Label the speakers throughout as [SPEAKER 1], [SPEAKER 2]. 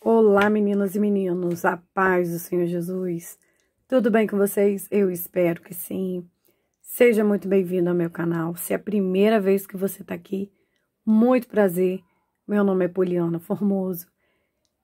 [SPEAKER 1] Olá, meninas e meninos, a paz do Senhor Jesus. Tudo bem com vocês? Eu espero que sim. Seja muito bem-vindo ao meu canal. Se é a primeira vez que você está aqui, muito prazer. Meu nome é Poliana Formoso.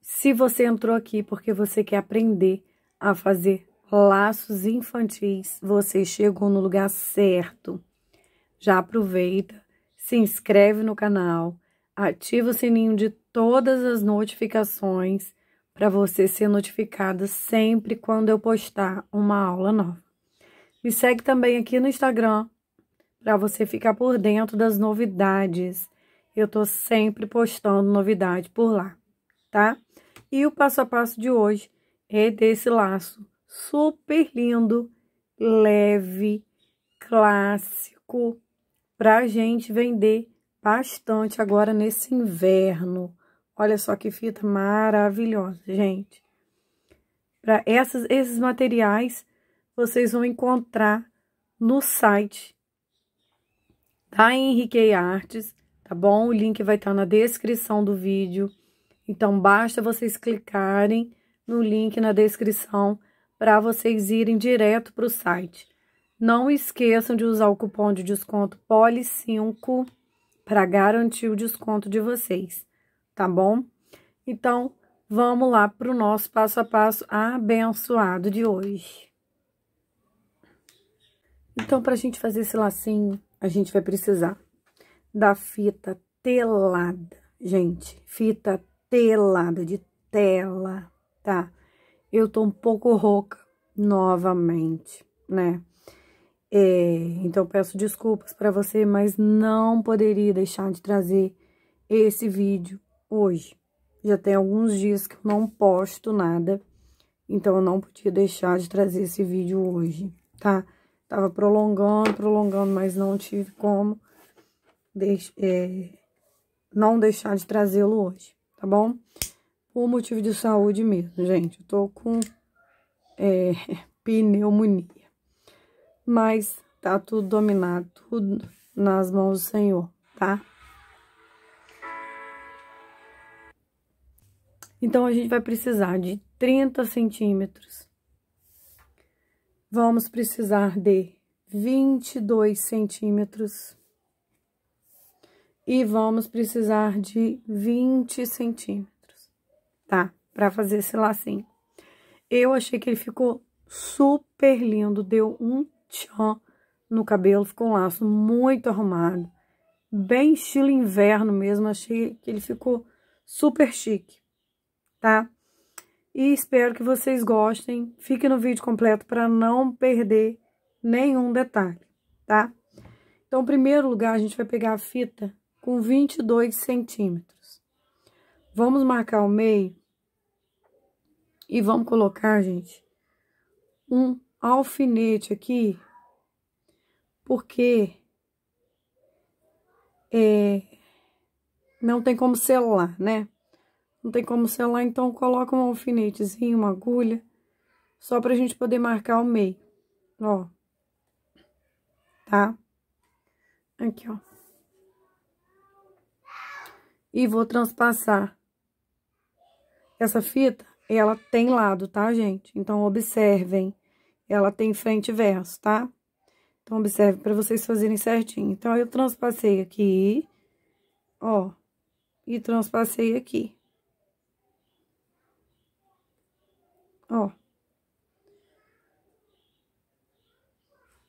[SPEAKER 1] Se você entrou aqui porque você quer aprender a fazer laços infantis, você chegou no lugar certo. Já aproveita, se inscreve no canal, ativa o sininho de todas as notificações para você ser notificado sempre quando eu postar uma aula nova. Me segue também aqui no Instagram para você ficar por dentro das novidades. Eu estou sempre postando novidade por lá, tá? E o passo a passo de hoje é desse laço super lindo, leve, clássico, para gente vender bastante agora nesse inverno Olha só que fita maravilhosa, gente. Para esses materiais, vocês vão encontrar no site da Henrique Artes, tá bom? O link vai estar tá na descrição do vídeo. Então, basta vocês clicarem no link na descrição para vocês irem direto para o site. Não esqueçam de usar o cupom de desconto POLI5 para garantir o desconto de vocês tá bom? Então, vamos lá para o nosso passo a passo abençoado de hoje. Então, para a gente fazer esse lacinho, a gente vai precisar da fita telada, gente. Fita telada, de tela, tá? Eu tô um pouco rouca novamente, né? É, então, peço desculpas para você, mas não poderia deixar de trazer esse vídeo hoje. Já tem alguns dias que eu não posto nada, então eu não podia deixar de trazer esse vídeo hoje, tá? Tava prolongando, prolongando, mas não tive como deix é, não deixar de trazê-lo hoje, tá bom? Por motivo de saúde mesmo, gente. Eu tô com é, pneumonia. Mas tá tudo dominado, tudo nas mãos do Senhor, tá? Então, a gente vai precisar de 30 centímetros. Vamos precisar de 22 centímetros. E vamos precisar de 20 centímetros, tá? Pra fazer esse lacinho. Eu achei que ele ficou super lindo, deu um tchan no cabelo, ficou um laço muito arrumado. Bem estilo inverno mesmo, achei que ele ficou super chique tá? E espero que vocês gostem. Fique no vídeo completo para não perder nenhum detalhe, tá? Então, em primeiro lugar, a gente vai pegar a fita com 22 centímetros. Vamos marcar o meio e vamos colocar, gente, um alfinete aqui, porque é, não tem como selar, né? não tem como selar, então coloca um alfinetezinho, uma agulha, só pra gente poder marcar o meio, ó. Tá? Aqui, ó. E vou transpassar. Essa fita, ela tem lado, tá, gente? Então, observem. Ela tem frente e verso, tá? Então, observe pra vocês fazerem certinho. Então, eu transpassei aqui, ó, e transpassei aqui. Ó.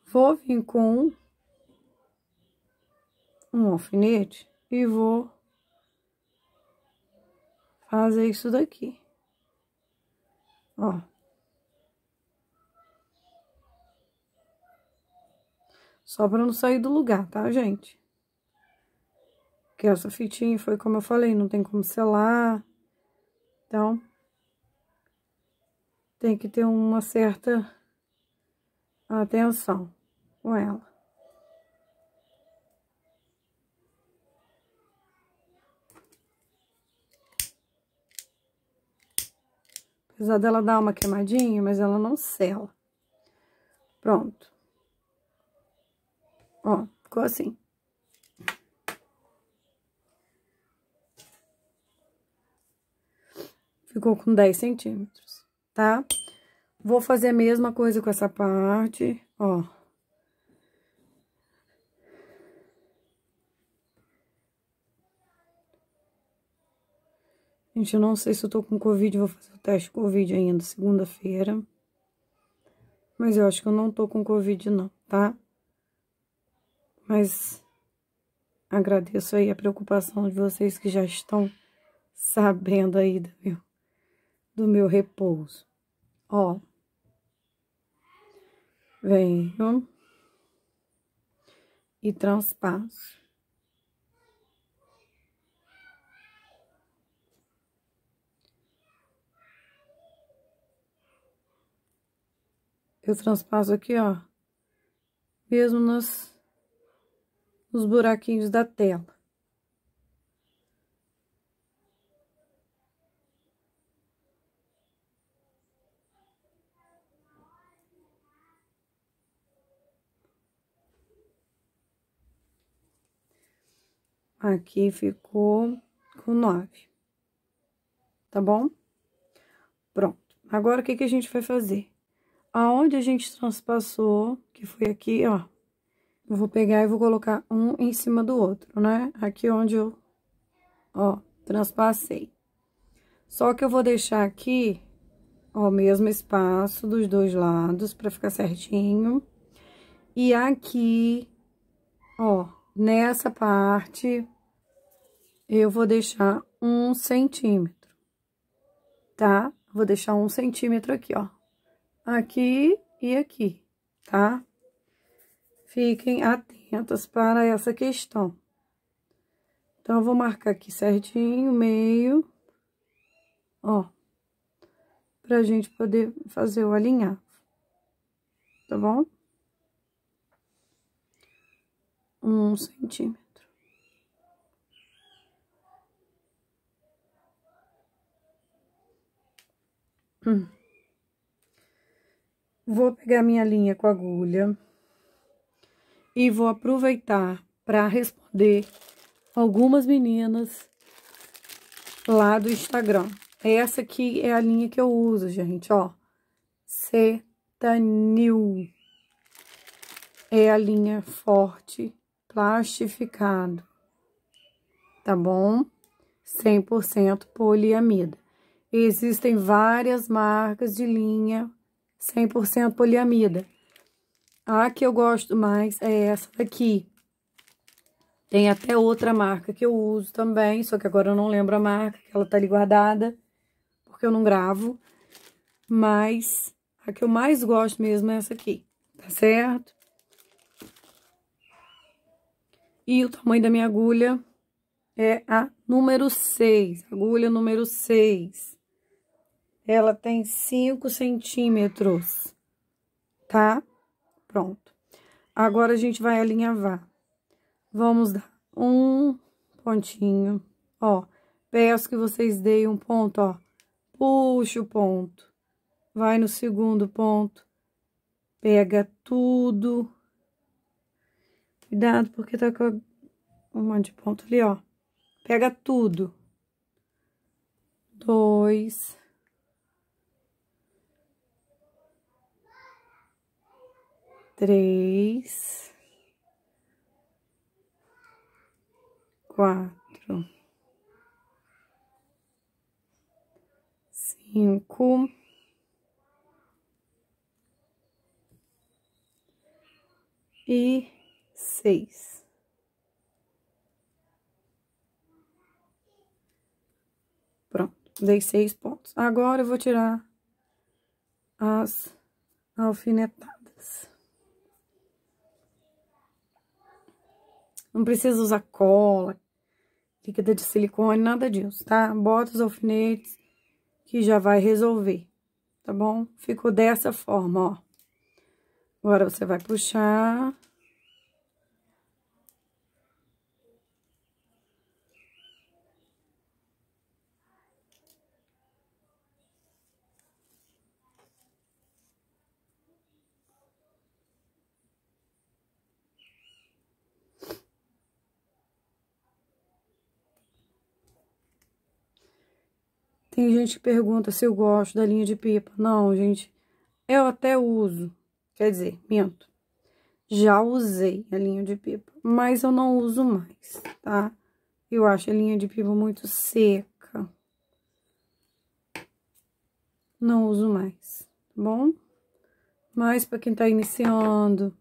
[SPEAKER 1] Vou vir com um alfinete e vou fazer isso daqui. Ó. Só para não sair do lugar, tá, gente? Que essa fitinha foi como eu falei, não tem como selar. Então, tem que ter uma certa atenção com ela. Apesar dela dar uma queimadinha, mas ela não sela. Pronto. Ó, ficou assim. Ficou com 10 centímetros tá? Vou fazer a mesma coisa com essa parte, ó. Gente, eu não sei se eu tô com Covid, vou fazer o teste Covid ainda, segunda-feira. Mas eu acho que eu não tô com Covid não, tá? Mas agradeço aí a preocupação de vocês que já estão sabendo aí, viu? do meu repouso. Ó, venho e transpasso. Eu transpasso aqui, ó, mesmo nos, nos buraquinhos da tela. Aqui ficou com nove. Tá bom? Pronto. Agora, o que, que a gente vai fazer? Aonde a gente transpassou, que foi aqui, ó. Eu vou pegar e vou colocar um em cima do outro, né? Aqui onde eu, ó, transpassei. Só que eu vou deixar aqui, ó, o mesmo espaço dos dois lados, pra ficar certinho. E aqui, ó, nessa parte, eu vou deixar um centímetro, tá? Vou deixar um centímetro aqui, ó. Aqui e aqui, tá? Fiquem atentas para essa questão. Então, eu vou marcar aqui certinho, meio, ó, pra gente poder fazer o alinhavo, tá bom? Um centímetro. Hum. Vou pegar minha linha com agulha e vou aproveitar para responder algumas meninas lá do Instagram. Essa aqui é a linha que eu uso, gente, ó. Cetanil. É a linha forte, plastificado. Tá bom? 100% poliamida existem várias marcas de linha 100% poliamida. A que eu gosto mais é essa daqui. Tem até outra marca que eu uso também, só que agora eu não lembro a marca, que ela tá ali guardada, porque eu não gravo. Mas a que eu mais gosto mesmo é essa aqui, tá certo? E o tamanho da minha agulha é a número 6, agulha número 6 ela tem 5 centímetros, tá? Pronto. Agora, a gente vai alinhavar. Vamos dar um pontinho, ó. Peço que vocês deem um ponto, ó. Puxa o ponto. Vai no segundo ponto. Pega tudo. Cuidado, porque tá com um monte de ponto ali, ó. Pega tudo. Dois. três, quatro, cinco, e seis. Pronto, dei seis pontos. Agora eu vou tirar as alfinetadas. Não precisa usar cola, líquida de silicone, nada disso, tá? Bota os alfinetes que já vai resolver, tá bom? Ficou dessa forma, ó. Agora, você vai puxar... Tem gente que pergunta se eu gosto da linha de pipa. Não, gente, eu até uso. Quer dizer, minto. Já usei a linha de pipa, mas eu não uso mais, tá? Eu acho a linha de pipa muito seca. Não uso mais, tá bom? Mas para quem tá iniciando,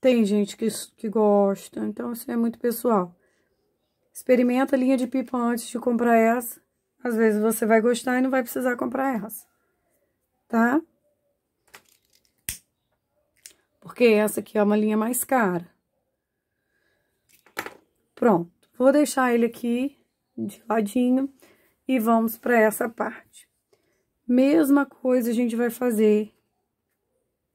[SPEAKER 1] tem gente que, que gosta, então isso é muito pessoal. Experimenta a linha de pipa antes de comprar essa às vezes você vai gostar e não vai precisar comprar elas, tá? Porque essa aqui é uma linha mais cara. Pronto, vou deixar ele aqui de ladinho e vamos para essa parte. Mesma coisa a gente vai fazer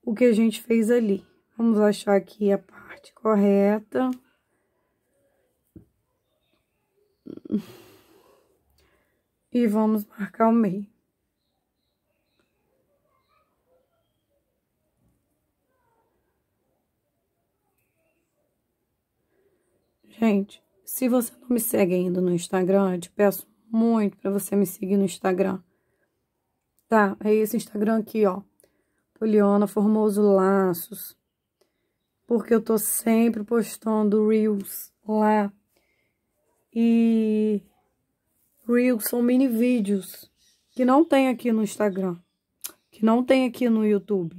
[SPEAKER 1] o que a gente fez ali. Vamos achar aqui a parte correta. E vamos marcar o meio. Gente, se você não me segue ainda no Instagram, eu te peço muito para você me seguir no Instagram. Tá? É esse Instagram aqui, ó. Poliana Formoso Laços. Porque eu tô sempre postando Reels lá. E Reels, são mini vídeos que não tem aqui no Instagram, que não tem aqui no YouTube.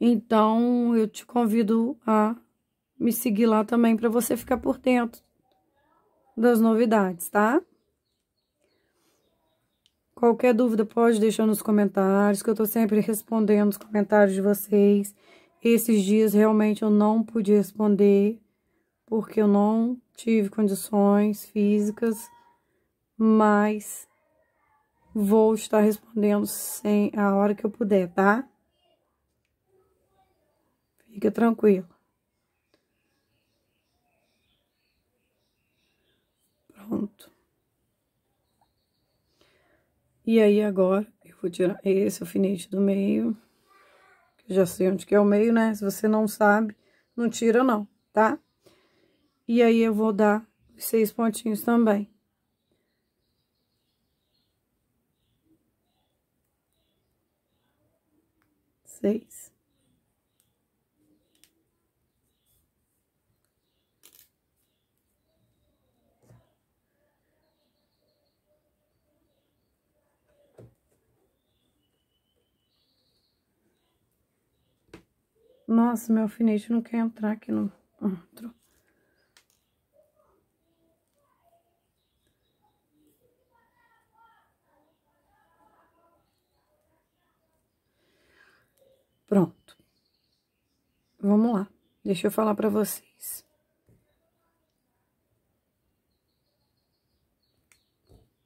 [SPEAKER 1] Então, eu te convido a me seguir lá também para você ficar por dentro das novidades, tá? Qualquer dúvida pode deixar nos comentários, que eu tô sempre respondendo os comentários de vocês. Esses dias realmente eu não pude responder, porque eu não tive condições físicas, mas vou estar respondendo sem a hora que eu puder, tá? Fica tranquilo. Pronto. E aí agora eu vou tirar esse alfinete do meio. eu já sei onde que é o meio, né? Se você não sabe, não tira não, tá? E aí, eu vou dar seis pontinhos também. Seis. Nossa, meu alfinete não quer entrar aqui no outro. Pronto. Vamos lá. Deixa eu falar para vocês.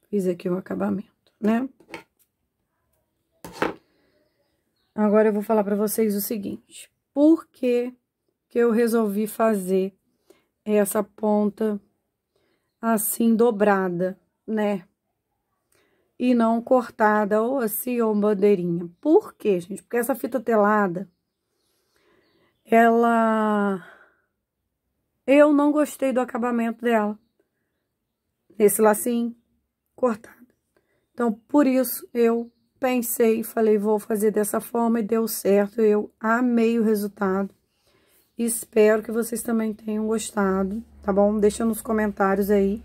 [SPEAKER 1] Fiz aqui o acabamento, né? Agora eu vou falar para vocês o seguinte. Por que que eu resolvi fazer essa ponta assim dobrada, né? e não cortada ou assim ou bandeirinha. Por quê, gente? Porque essa fita telada, ela... Eu não gostei do acabamento dela. Nesse lacinho cortado. Então, por isso, eu pensei e falei, vou fazer dessa forma e deu certo. Eu amei o resultado. Espero que vocês também tenham gostado, tá bom? Deixa nos comentários aí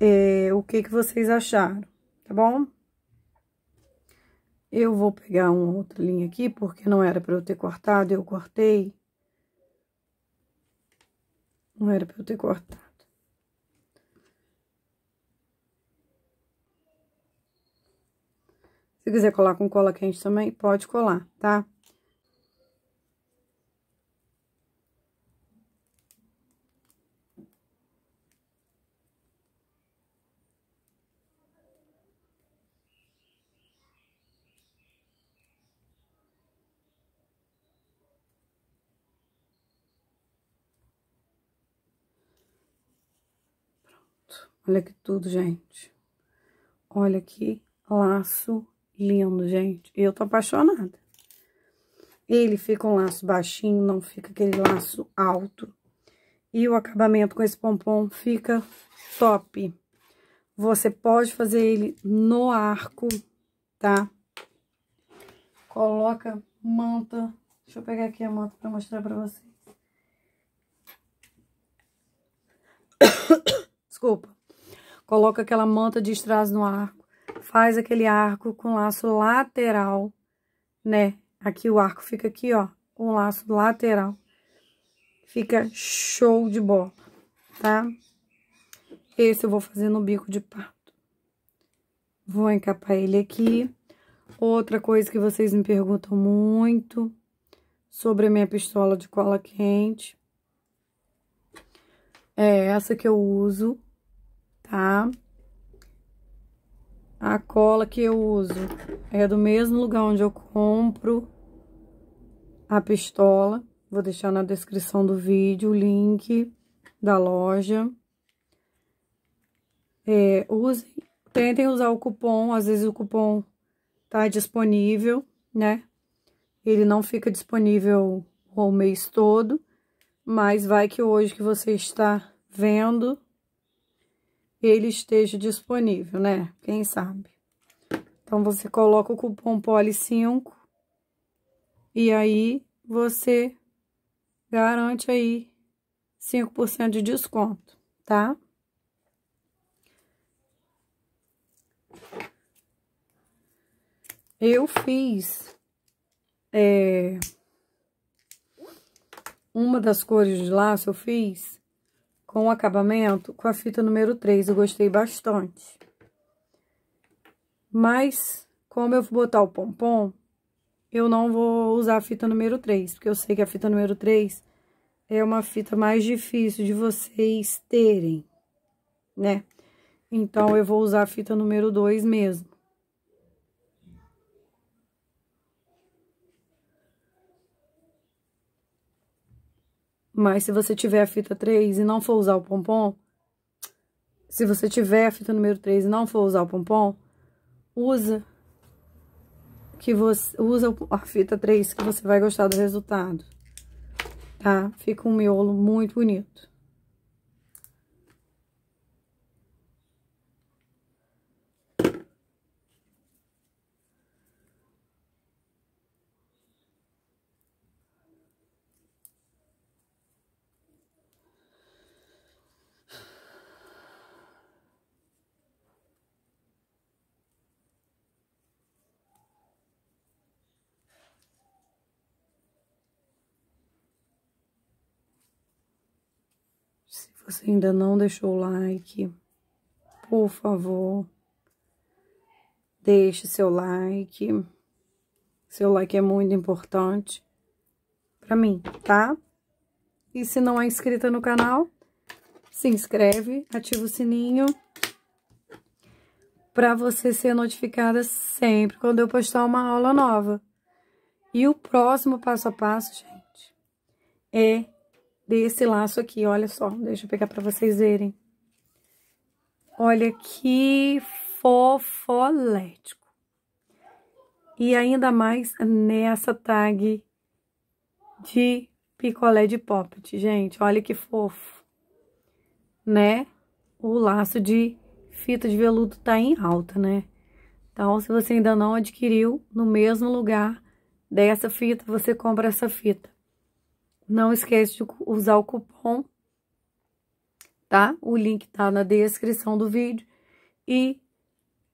[SPEAKER 1] é, o que, que vocês acharam tá bom? Eu vou pegar uma outra linha aqui, porque não era para eu ter cortado, eu cortei. Não era para eu ter cortado. Se quiser colar com cola quente também, pode colar, tá? Olha que tudo, gente. Olha que laço lindo, gente. Eu tô apaixonada. Ele fica um laço baixinho, não fica aquele laço alto. E o acabamento com esse pompom fica top. Você pode fazer ele no arco, tá? Coloca manta. Deixa eu pegar aqui a manta pra mostrar pra vocês. Desculpa coloca aquela manta de strass no arco, faz aquele arco com laço lateral, né? Aqui o arco fica aqui, ó, o laço lateral. Fica show de bola, tá? Esse eu vou fazer no bico de pato. Vou encapar ele aqui. Outra coisa que vocês me perguntam muito sobre a minha pistola de cola quente. É essa que eu uso a A cola que eu uso é do mesmo lugar onde eu compro a pistola. Vou deixar na descrição do vídeo o link da loja. É, use tentem usar o cupom, às vezes o cupom tá disponível, né? Ele não fica disponível o mês todo, mas vai que hoje que você está vendo ele esteja disponível, né? Quem sabe? Então, você coloca o cupom POLI5 e aí você garante aí 5% de desconto, tá? Eu fiz é, uma das cores de laço, eu fiz com o acabamento com a fita número 3. Eu gostei bastante. Mas, como eu vou botar o pompom, eu não vou usar a fita número 3, porque eu sei que a fita número 3 é uma fita mais difícil de vocês terem, né? Então, eu vou usar a fita número 2 mesmo. Mas se você tiver a fita 3 e não for usar o pompom, se você tiver a fita número 3 e não for usar o pompom, usa que você usa a fita 3 que você vai gostar do resultado. Tá? Fica um miolo muito bonito. você ainda não deixou o like, por favor, deixe seu like. Seu like é muito importante para mim, tá? E se não é inscrita no canal, se inscreve, ativa o sininho para você ser notificada sempre quando eu postar uma aula nova. E o próximo passo a passo, gente, é desse laço aqui, olha só, deixa eu pegar pra vocês verem. Olha que fofolético. E ainda mais nessa tag de picolé de poppet, gente, olha que fofo, né? O laço de fita de veludo tá em alta, né? Então, se você ainda não adquiriu, no mesmo lugar dessa fita, você compra essa fita. Não esquece de usar o cupom, tá? O link tá na descrição do vídeo. E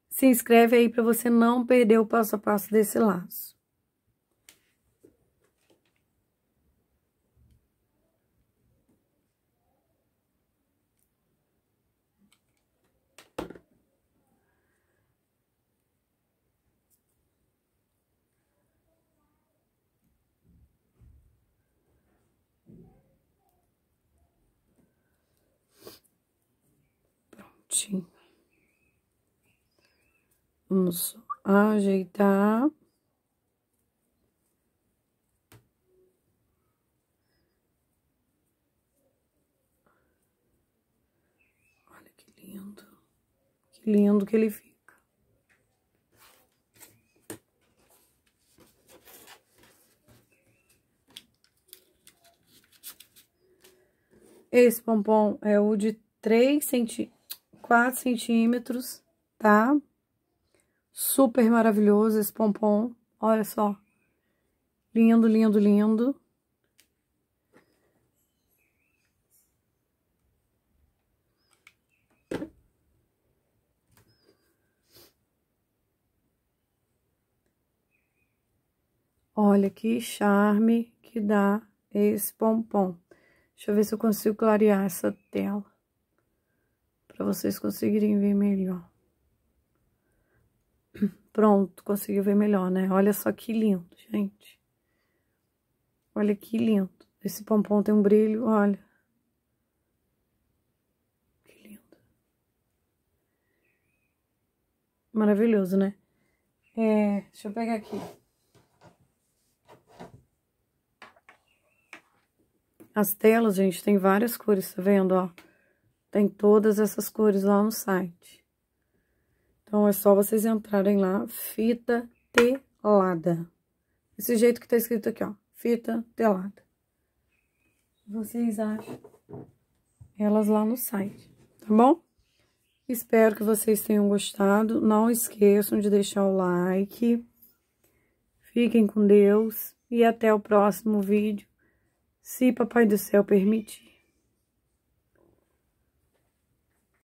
[SPEAKER 1] se inscreve aí para você não perder o passo a passo desse laço. certinho. Vamos ajeitar. Olha que lindo. Que lindo que ele fica. Esse pompom é o de 3 centímetros. 4 centímetros, tá? Super maravilhoso esse pompom, olha só. Lindo, lindo, lindo. Olha que charme que dá esse pompom. Deixa eu ver se eu consigo clarear essa tela para vocês conseguirem ver melhor. Pronto, conseguiu ver melhor, né? Olha só que lindo, gente. Olha que lindo. Esse pompom tem um brilho, olha. Que lindo. Maravilhoso, né? É, deixa eu pegar aqui. As telas, gente, tem várias cores, tá vendo, ó? Tem todas essas cores lá no site. Então, é só vocês entrarem lá, fita telada. Esse jeito que tá escrito aqui, ó, fita telada. Vocês acham elas lá no site, tá bom? Espero que vocês tenham gostado. Não esqueçam de deixar o like. Fiquem com Deus e até o próximo vídeo, se Papai do Céu permitir.